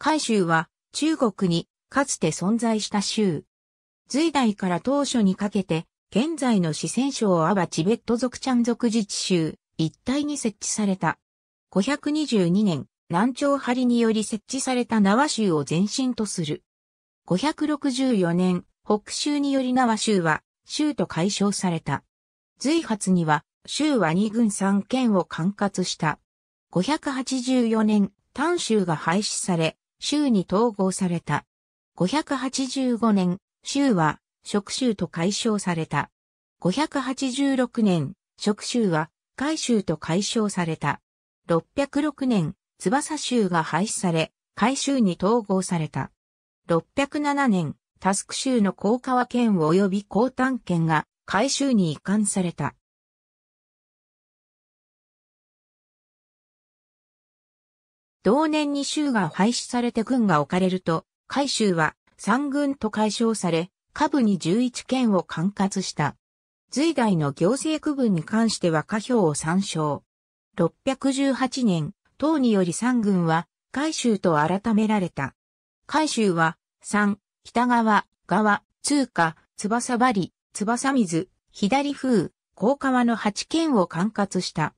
海州は中国にかつて存在した州。隋代から当初にかけて、現在の四川省阿波チベット族チャン族自治州一帯に設置された。522年、南朝張により設置された縄州を前身とする。564年、北州により縄州は州と解消された。隋発には州は二軍三県を管轄した。584年、丹州が廃止され、州に統合された。585年、州は、職州と解消された。586年、職州は、海州と解消された。606年、翼州が廃止され、海州に統合された。607年、タスク州の高川県及び高丹県が海州に移管された。同年に州が廃止されて軍が置かれると、海州は三軍と解消され、下部に11県を管轄した。隋代の行政区分に関しては下表を参照。618年、党により三軍は、海州と改められた。海州は、三、北側、側、通貨、翼張り、翼水、左風、高川の8県を管轄した。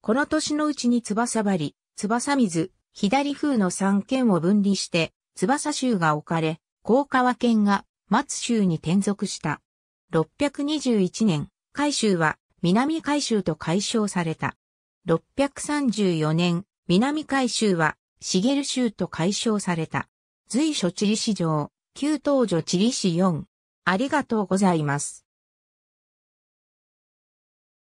この年のうちに翼張り、翼水、左風の三県を分離して、翼州が置かれ、高川県が松州に転属した。621年、海州は南海州と解消された。634年、南海州は茂州と解消された。随所地理史上、旧東女地理史4。ありがとうございます。